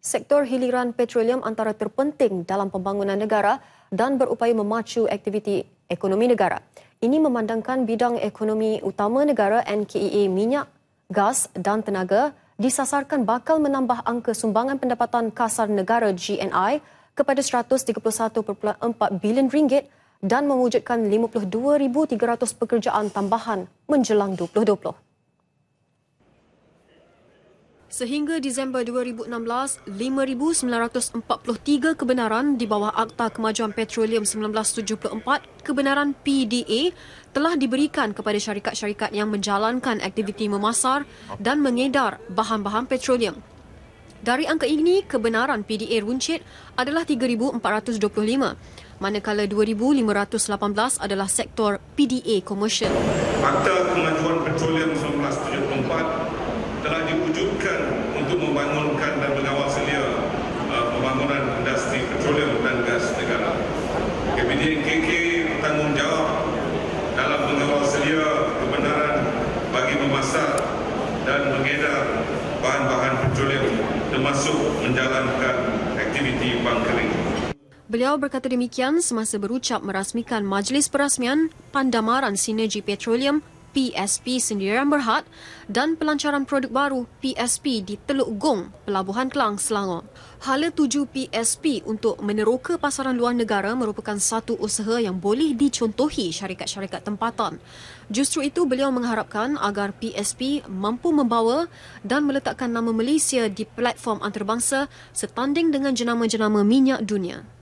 sektor hiliran petroleum antara terpenting dalam pembangunan negara dan berupaya memacu aktiviti ekonomi negara. Ini memandangkan bidang ekonomi utama negara NKEA minyak, gas dan tenaga disasarkan bakal menambah angka sumbangan pendapatan kasar negara GNI kepada 131.4 bilion ringgit dan mewujudkan 52,300 pekerjaan tambahan menjelang 2020. Sehingga Disember 2016, 5,943 kebenaran di bawah Akta Kemajuan Petroleum 1974, kebenaran PDA, telah diberikan kepada syarikat-syarikat yang menjalankan aktiviti memasar dan mengedar bahan-bahan petroleum. Dari angka ini, kebenaran PDA runcit adalah 3,425, manakala 2,518 adalah sektor PDA komersial. Akta diperlukan untuk membangunkan dan mengawal selia uh, pembangunan industri petroleum dan gas negara. Kemudian KK bertanggungjawab dalam mengawal selia kebenaran bagi memasak dan mengedar bahan-bahan petroleum termasuk menjalankan aktiviti bankering. Beliau berkata demikian semasa berucap merasmikan Majlis Perasmian Pandamaran Sinergi Petroleum PSP Sendirian Berhad dan pelancaran produk baru PSP di Teluk Gong, Pelabuhan Kelang, Selangor. Hala tuju PSP untuk meneroka pasaran luar negara merupakan satu usaha yang boleh dicontohi syarikat-syarikat tempatan. Justru itu beliau mengharapkan agar PSP mampu membawa dan meletakkan nama Malaysia di platform antarabangsa setanding dengan jenama-jenama minyak dunia.